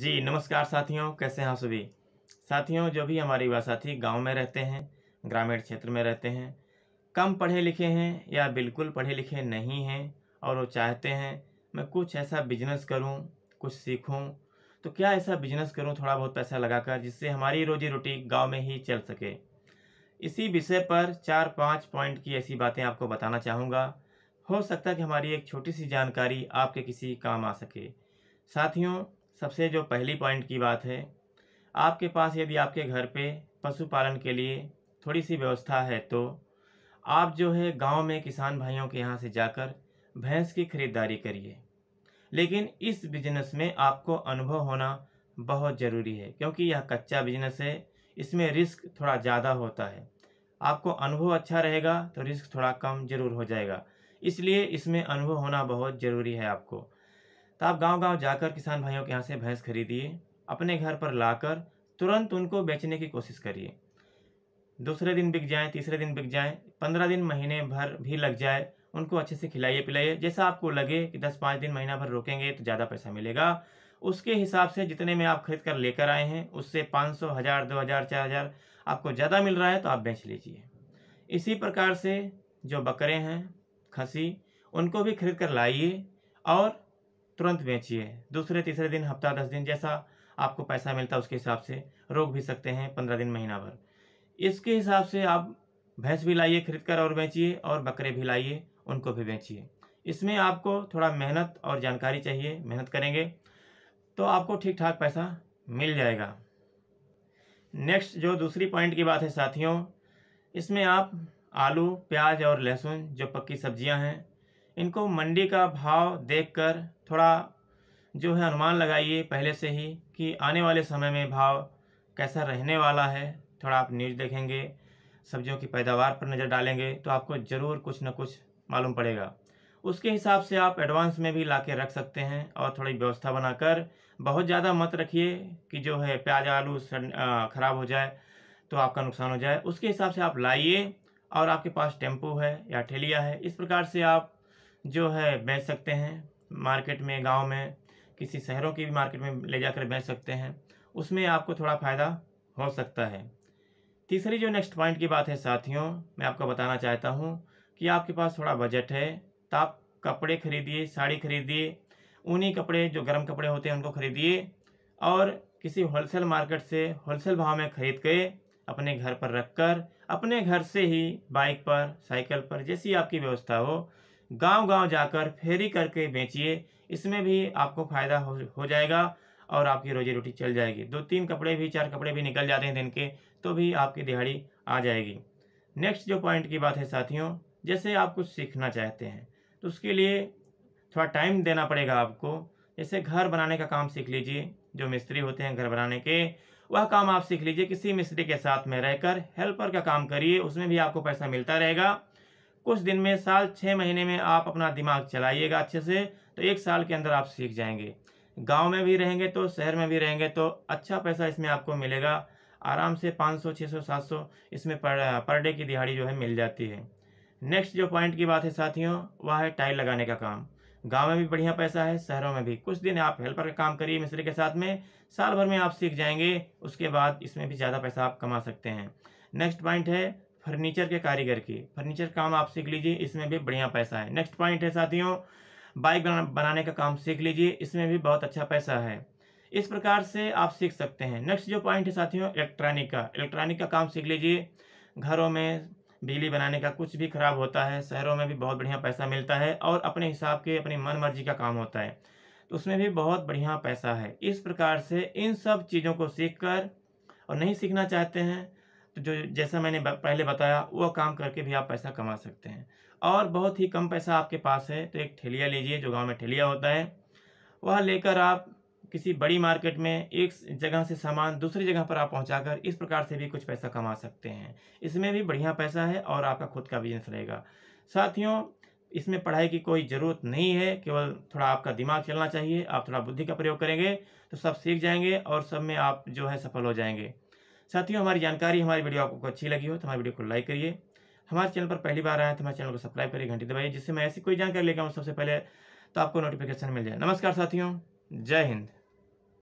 जी नमस्कार साथियों कैसे हैं आप सभी साथियों जो भी हमारे युवा साथी गांव में रहते हैं ग्रामीण क्षेत्र में रहते हैं कम पढ़े लिखे हैं या बिल्कुल पढ़े लिखे नहीं हैं और वो चाहते हैं मैं कुछ ऐसा बिजनेस करूं कुछ सीखूं तो क्या ऐसा बिजनेस करूं थोड़ा बहुत पैसा लगाकर जिससे हमारी रोजी रोटी गाँव में ही चल सके इसी विषय पर चार पाँच पॉइंट की ऐसी बातें आपको बताना चाहूँगा हो सकता है कि हमारी एक छोटी सी जानकारी आपके किसी काम आ सके साथियों सबसे जो पहली पॉइंट की बात है आपके पास यदि आपके घर पे पशुपालन के लिए थोड़ी सी व्यवस्था है तो आप जो है गांव में किसान भाइयों के यहाँ से जाकर भैंस की खरीदारी करिए लेकिन इस बिजनेस में आपको अनुभव होना बहुत ज़रूरी है क्योंकि यह कच्चा बिजनेस है इसमें रिस्क थोड़ा ज़्यादा होता है आपको अनुभव अच्छा रहेगा तो रिस्क थोड़ा कम ज़रूर हो जाएगा इसलिए इसमें अनुभव होना बहुत ज़रूरी है आपको तो आप गांव-गांव जाकर किसान भाइयों के यहाँ से भैंस खरीदिए अपने घर पर लाकर तुरंत उनको बेचने की कोशिश करिए दूसरे दिन बिक जाएँ तीसरे दिन बिक जाएँ पंद्रह दिन महीने भर भी लग जाए उनको अच्छे से खिलाइए पिलाइए जैसा आपको लगे कि दस पाँच दिन महीना भर रोकेंगे तो ज़्यादा पैसा मिलेगा उसके हिसाब से जितने में आप खरीद कर लेकर आए हैं उससे पाँच सौ हज़ार दो हज़ार चार हज़ार आपको ज़्यादा मिल रहा है तो आप बेच लीजिए इसी प्रकार से जो बकरे हैं खसी उनको भी खरीद कर लाइए और तुरंत बेचिए दूसरे तीसरे दिन हफ्ता दस दिन जैसा आपको पैसा मिलता है उसके हिसाब से रोक भी सकते हैं पंद्रह दिन महीना भर इसके हिसाब से आप भैंस भी लाइए खरीद कर और बेचिए और बकरे भी लाइए उनको भी बेचिए इसमें आपको थोड़ा मेहनत और जानकारी चाहिए मेहनत करेंगे तो आपको ठीक ठाक पैसा मिल जाएगा नेक्स्ट जो दूसरी पॉइंट की बात है साथियों इसमें आप आलू प्याज और लहसुन जो पक्की सब्जियां हैं इनको मंडी का भाव देखकर थोड़ा जो है अनुमान लगाइए पहले से ही कि आने वाले समय में भाव कैसा रहने वाला है थोड़ा आप न्यूज़ देखेंगे सब्जियों की पैदावार पर नज़र डालेंगे तो आपको ज़रूर कुछ ना कुछ मालूम पड़ेगा उसके हिसाब से आप एडवांस में भी ला के रख सकते हैं और थोड़ी व्यवस्था बनाकर बहुत ज़्यादा मत रखिए कि जो है प्याज आलू ख़राब हो जाए तो आपका नुकसान हो जाए उसके हिसाब से आप लाइए और आपके पास टेम्पो है या ठेलिया है इस प्रकार से आप जो है बेच सकते हैं मार्केट में गांव में किसी शहरों की भी मार्केट में ले जाकर बेच सकते हैं उसमें आपको थोड़ा फ़ायदा हो सकता है तीसरी जो नेक्स्ट पॉइंट की बात है साथियों मैं आपको बताना चाहता हूँ कि आपके पास थोड़ा बजट है तो आप कपड़े खरीदिए साड़ी खरीदिए ऊनी कपड़े जो गर्म कपड़े होते हैं उनको खरीदिए और किसी होलसेल मार्केट से होलसेल भाव में ख़रीद के अपने घर पर रख कर अपने घर से ही बाइक पर साइकिल पर जैसी आपकी व्यवस्था हो गांव-गांव जाकर फेरी करके बेचिए इसमें भी आपको फ़ायदा हो, हो जाएगा और आपकी रोजी रोटी चल जाएगी दो तीन कपड़े भी चार कपड़े भी निकल जाते हैं दिन के तो भी आपकी दिहाड़ी आ जाएगी नेक्स्ट जो पॉइंट की बात है साथियों जैसे आप कुछ सीखना चाहते हैं तो उसके लिए थोड़ा टाइम देना पड़ेगा आपको जैसे घर बनाने का काम सीख लीजिए जो मिस्त्री होते हैं घर बनाने के वह काम आप सीख लीजिए किसी मिस्त्री के साथ में रहकर हेल्पर का काम करिए उसमें भी आपको पैसा मिलता रहेगा कुछ दिन में साल छः महीने में आप अपना दिमाग चलाइएगा अच्छे से तो एक साल के अंदर आप सीख जाएंगे गांव में भी रहेंगे तो शहर में भी रहेंगे तो अच्छा पैसा इसमें आपको मिलेगा आराम से 500 600 700 इसमें पर पर डे की दिहाड़ी जो है मिल जाती है नेक्स्ट जो पॉइंट की बात है साथियों वह है टाइल लगाने का काम गाँव में भी बढ़िया पैसा है शहरों में भी कुछ दिन आप हेल्पर का काम करिए मिस्त्री के साथ में साल भर में आप सीख जाएंगे उसके बाद इसमें भी ज़्यादा पैसा आप कमा सकते हैं नेक्स्ट पॉइंट है फर्नीचर के कारीगर की फर्नीचर काम आप सीख लीजिए इसमें भी बढ़िया पैसा है नेक्स्ट पॉइंट है साथियों बाइक बना, बनाने का काम सीख लीजिए इसमें भी बहुत अच्छा पैसा है इस प्रकार से आप सीख सकते हैं नेक्स्ट जो पॉइंट है साथियों इलेक्ट्रॉनिक का इलेक्ट्रॉनिक का काम सीख लीजिए घरों में बिजली बनाने का कुछ भी ख़राब होता है शहरों में भी बहुत बढ़िया पैसा मिलता है और अपने हिसाब के अपनी मन मर्जी का काम होता है तो उसमें भी बहुत बढ़िया पैसा है इस प्रकार से इन सब चीज़ों को सीख कर और नहीं सीखना चाहते हैं तो जो जैसा मैंने पहले बताया वह काम करके भी आप पैसा कमा सकते हैं और बहुत ही कम पैसा आपके पास है तो एक ठेलिया लीजिए जो गांव में ठेलिया होता है वह लेकर आप किसी बड़ी मार्केट में एक जगह से सामान दूसरी जगह पर आप पहुंचाकर इस प्रकार से भी कुछ पैसा कमा सकते हैं इसमें भी बढ़िया पैसा है और आपका खुद का बिजनेस रहेगा साथियों इसमें पढ़ाई की कोई ज़रूरत नहीं है केवल थोड़ा आपका दिमाग चलना चाहिए आप थोड़ा बुद्धि का प्रयोग करेंगे तो सब सीख जाएंगे और सब में आप जो है सफल हो जाएंगे साथियों हमारी जानकारी हमारी वीडियो आपको अच्छी लगी हो तो हमारी वीडियो को लाइक करिए हमारे चैनल पर पहली बार आए तो हमारे चैनल को सब्सक्राइब करिए घंटी दबाइए जिससे मैं ऐसी कोई जानकारी लेकर आऊँ सबसे पहले तो आपको नोटिफिकेशन मिल जाए नमस्कार साथियों जय हिंद